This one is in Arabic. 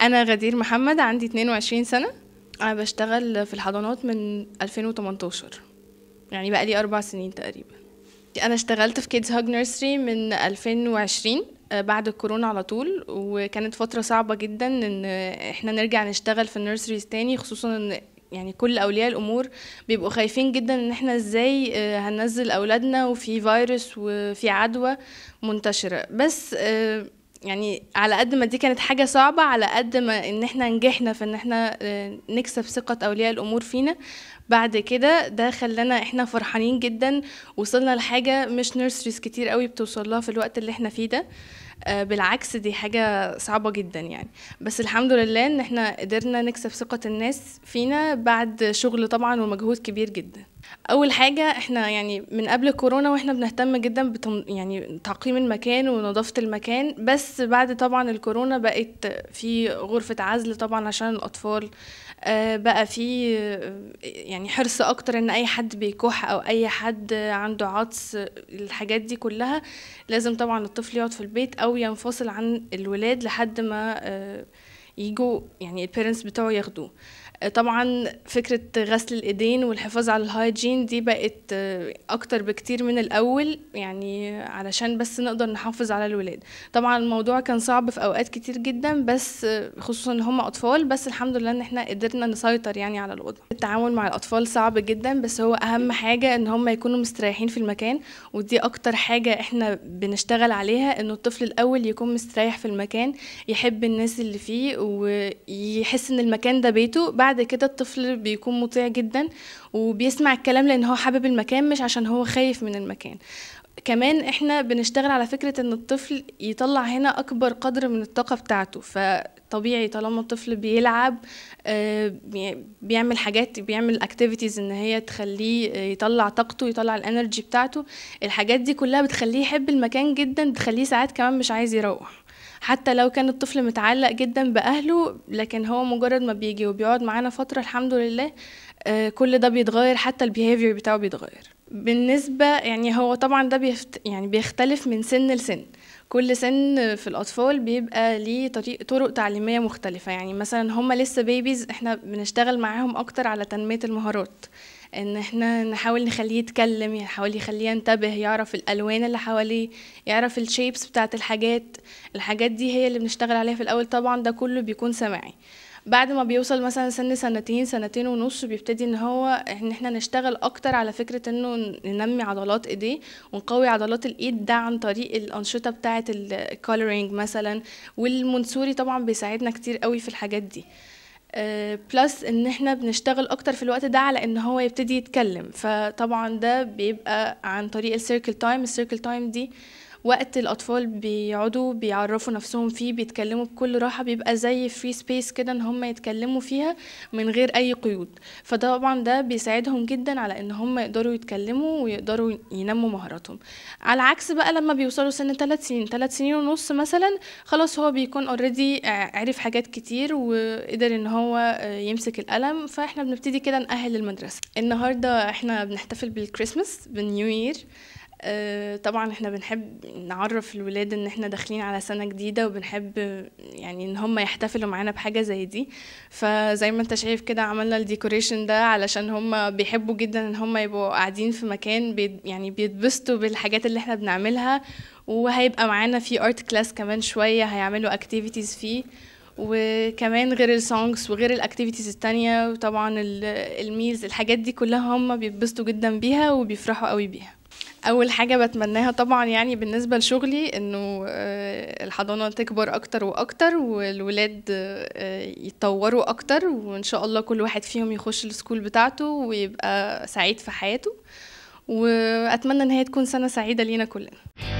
أنا غدير محمد عندي 22 سنة أنا بشتغل في الحضانات من 2018 يعني بقالي أربع سنين تقريبا أنا اشتغلت في كيدز هاج نيرسري من 2020 آه، بعد الكورونا على طول وكانت فترة صعبة جدا إن إحنا نرجع نشتغل في النيرسريز تاني خصوصا إن يعني كل اولياء الامور بيبقوا خايفين جدا ان احنا ازاي آه، هننزل اولادنا وفي فيروس وفي عدوى منتشره بس آه، يعني على قد ما دي كانت حاجه صعبه على قد ما ان احنا نجحنا في ان احنا آه، نكسب ثقه اولياء الامور فينا بعد كده ده خلانا احنا فرحانين جدا وصلنا لحاجه مش نيرسريز كتير قوي بتوصل لها في الوقت اللي احنا فيه ده آه، بالعكس دي حاجة صعبة جدا يعني بس الحمد لله ان احنا قدرنا نكسب ثقة الناس فينا بعد شغل طبعا ومجهود كبير جدا اول حاجه احنا يعني من قبل الكورونا واحنا بنهتم جدا بتن يعني تعقيم المكان ونظافه المكان بس بعد طبعا الكورونا بقت في غرفه عزل طبعا عشان الاطفال آه، بقى في يعني حرص اكتر ان اي حد بيكح او اي حد عنده عطس الحاجات دي كلها لازم طبعا الطفل يقعد في البيت او ينفصل عن الولاد لحد ما آه، يجوا يعني البيرنتس بتوعه ياخدوه طبعا فكرة غسل الإيدين والحفاظ على الهايجين دي بقت آه، أكتر بكتير من الأول يعني علشان بس نقدر نحافظ على الولاد طبعا الموضوع كان صعب في أوقات كتير جدا بس آه، خصوصا إن هم أطفال بس الحمد لله إن إحنا قدرنا نسيطر يعني على الوضع التعامل مع الأطفال صعب جدا بس هو أهم حاجة إن هم يكونوا مستريحين في المكان ودي أكتر حاجة إحنا بنشتغل عليها إنه الطفل الأول يكون مستريح في المكان يحب الناس اللي فيه ويحس إن المكان ده بيته بعد بعد كده الطفل بيكون مطيع جدا وبيسمع الكلام لان هو حابب المكان مش عشان هو خايف من المكان كمان احنا بنشتغل على فكرة ان الطفل يطلع هنا اكبر قدر من الطاقة بتاعته فطبيعي طالما الطفل بيلعب آه، بيعمل حاجات بيعمل اكتيفيتيز ان هي تخليه يطلع طاقته يطلع الانرجي بتاعته الحاجات دي كلها بتخليه يحب المكان جدا بتخليه ساعات كمان مش عايز يروح حتى لو كان الطفل متعلق جدا باهله لكن هو مجرد ما بيجي وبيقعد معانا فتره الحمد لله آه، كل ده بيتغير حتى البيهيفير بتاعه بيتغير بالنسبه يعني هو طبعا ده بيفت يعني بيختلف من سن لسن كل سن في الأطفال بيبقى ليه طريق طرق تعليمية مختلفة يعني مثلا هما لسه بيبيز احنا بنشتغل معاهم أكتر على تنمية المهارات ان احنا نحاول نخليه يتكلم يحاول يعني يخليه ينتبه يعرف الالوان اللي حواليه يعرف الشيبس بتاعت الحاجات الحاجات دي هي اللي بنشتغل عليها في الاول طبعا ده كله بيكون سماعي بعد ما بيوصل مثلا سن سنتين سنتين ونص بيبتدي ان هو ان احنا نشتغل اكتر على فكره انه ننمي عضلات ايديه ونقوي عضلات الايد ده عن طريق الانشطه بتاعه الكولورينج مثلا والمنسوري طبعا بيساعدنا كتير قوي في الحاجات دي بلس آه، ان احنا بنشتغل اكتر في الوقت ده على ان هو يبتدي يتكلم فطبعا ده بيبقى عن طريق السيركل تايم السيركل تايم دي وقت الأطفال بيقعدوا بيعرفوا نفسهم فيه بيتكلموا بكل راحة بيبقى زي فري سبيس كده إن هم يتكلموا فيها من غير أي قيود فطبعا ده بيساعدهم جدا على إن هم يقدروا يتكلموا ويقدروا ينموا مهاراتهم على عكس بقى لما بيوصلوا سن 3 سنين 3 سنين ونص مثلا خلاص هو بيكون اوريدي عرف حاجات كتير وقدر ان هو يمسك القلم فاحنا بنبتدي كده نأهل المدرسة النهاردة احنا بنحتفل بالكريسماس بالنيو يير آه، طبعا احنا بنحب نعرف الولاد ان احنا داخلين على سنه جديده وبنحب يعني ان هم يحتفلوا معانا بحاجه زي دي فزي ما انت شايف كده عملنا الديكوريشن ده علشان هم بيحبوا جدا ان هم يبقوا قاعدين في مكان بي يعني بيتبسطوا بالحاجات اللي احنا بنعملها وهيبقى معانا في ارت كلاس كمان شويه هيعملوا اكتيفيتيز فيه وكمان غير السونجز وغير الاكتيفيتيز التانية وطبعا الميلز الحاجات دي كلها هم بيتبسطوا جدا بيها وبيفرحوا قوي بيها اول حاجه بتمناها طبعا يعني بالنسبه لشغلي انه آه، الحضانه تكبر اكتر واكتر والولاد آه، يتطوروا اكتر وان شاء الله كل واحد فيهم يخش السكول بتاعته ويبقى سعيد في حياته واتمنى ان هي تكون سنه سعيده لينا كلنا